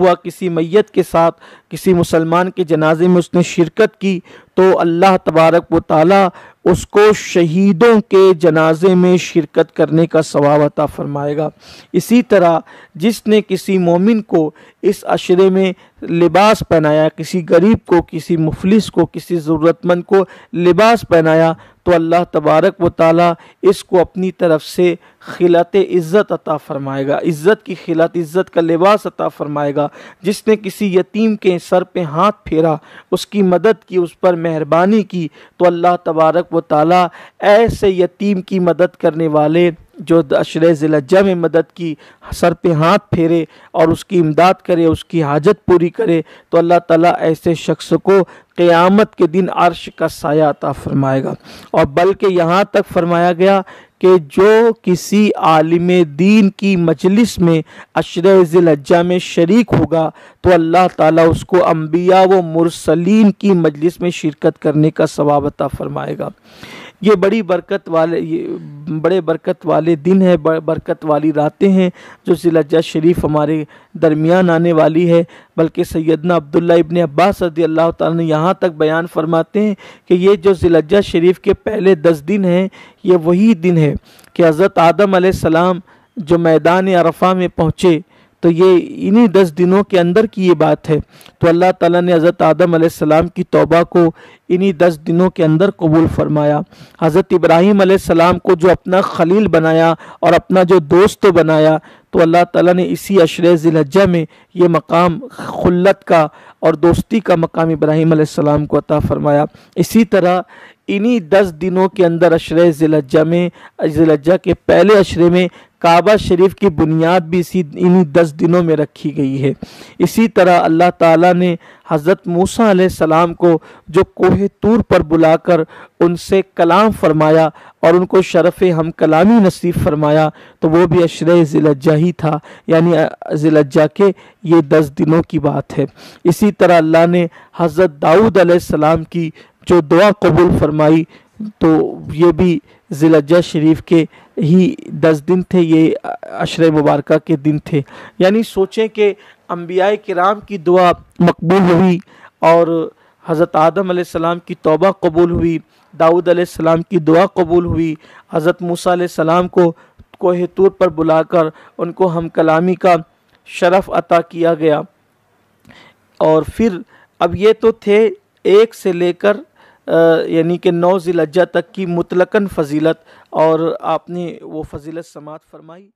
हुआ किसी मैयत के साथ किसी मुसलमान के जनाजे में उसने शिरकत की तो अल्लाह तबारक व ताली उसको शहीदों के जनाजे में शिरकत करने का सवाब अता फ़रमाएगा इसी तरह जिसने किसी मोमिन को इस अशरे में लिबास पहनाया किसी गरीब को किसी मुफलिस को किसी ज़रूरतमंद को लिबास पहनाया तो अल्लाह तबारक व ताली इसको अपनी तरफ से खिलत इज़्ज़त अता फ़रमाएगा इज़्ज़त की खिलत इज़्ज़त का लिबास अता फ़रमाएगा जिसने किसी यतीम के सर पे हाथ फेरा उसकी मदद की उस पर मेहरबानी की तो अल्लाह तबारक व ताली ऐसे यतीम की मदद करने वाले जो अशर ज़िलज्जा में मदद की सर पे हाथ फेरे और उसकी इमदाद करे उसकी हाजत पूरी करे तो अल्लाह ताला ऐसे शख्स को क़यामत के दिन अर्श का साया अता फरमाएगा और बल्कि यहाँ तक फरमाया गया कि जो किसी आलिम दीन की मजलिस में अशर ज़िलज्जा में शरीक होगा तो अल्लाह ताला उसको अम्बिया व मुरसलीन की मजलिस में शिरकत करने का सवाबता फ़रमाएगा ये बड़ी बरकत वाले ये बड़े बरकत वाले दिन है बरकत वाली रातें हैं जो जिलाजा शरीफ हमारे दरमियान आने वाली है बल्कि सैदना अब्दुल्ला इबन अब्बास रदी अल्लाह ताली यहाँ तक बयान फरमाते हैं कि ये जो जिलाजा शरीफ के पहले दस दिन हैं ये वही दिन है कि हज़रत आदम आसमाम जो मैदान अरफा में पहुँचे तो ये इन्हीं दस दिनों के अंदर की ये बात है तो अल्लाह ताला ने हज़रत आदम सलाम की तौबा को इन्हीं दस दिनों के अंदर कबूल फरमाया हज़रत इब्राहीम सलाम को जो अपना खलील बनाया और अपना जो दोस्त बनाया तो अल्लाह ताला ने इसी अशर ज़िलज्जा में ये मकाम खुल्लत का और दोस्ती का मकाम इब्राहीम सलाम को अता फ़रमाया इसी तरह इन्हीं दस दिनों के अंदर अशर ज़िलज्जा में ज़िलज्जा के पहले अशरे में काबा शरीफ की बुनियाद भी इसी इन्हीं दस दिनों में रखी गई है इसी तरह अल्लाह ताला ने हज़रत मूसा सलाम को जो कोहे तूर पर बुलाकर उनसे कलाम फरमाया और उनको शरफ़ हम कलामी नसीब फरमाया तो वो भी अशर ज़िलज्जा ही था यानी ज़िलज्जा के ये दस दिनों की बात है इसी तरह अल्लाह ने हज़रत दाऊद सलाम की जो दुआ कबूल फरमाई तो ये भी ज़िला शरीफ के ही दस दिन थे ये अशर मुबारक के दिन थे यानी सोचें कि अम्बिया कराम की दुआ मकबूल हुई और हज़रत आदम सलाम की तौबा कबूल हुई दाऊद सलाम की दुआ कबूल हुई हज़रत मूसा सलाम को कोहे तूर पर बुलाकर उनको हम कलामी का शरफ़ अता किया गया और फिर अब ये तो थे एक से लेकर यानी कि नौ ज़िलज्जा तक की मुतलकन फजीलत और आपने वो फजीलत समात फरमाई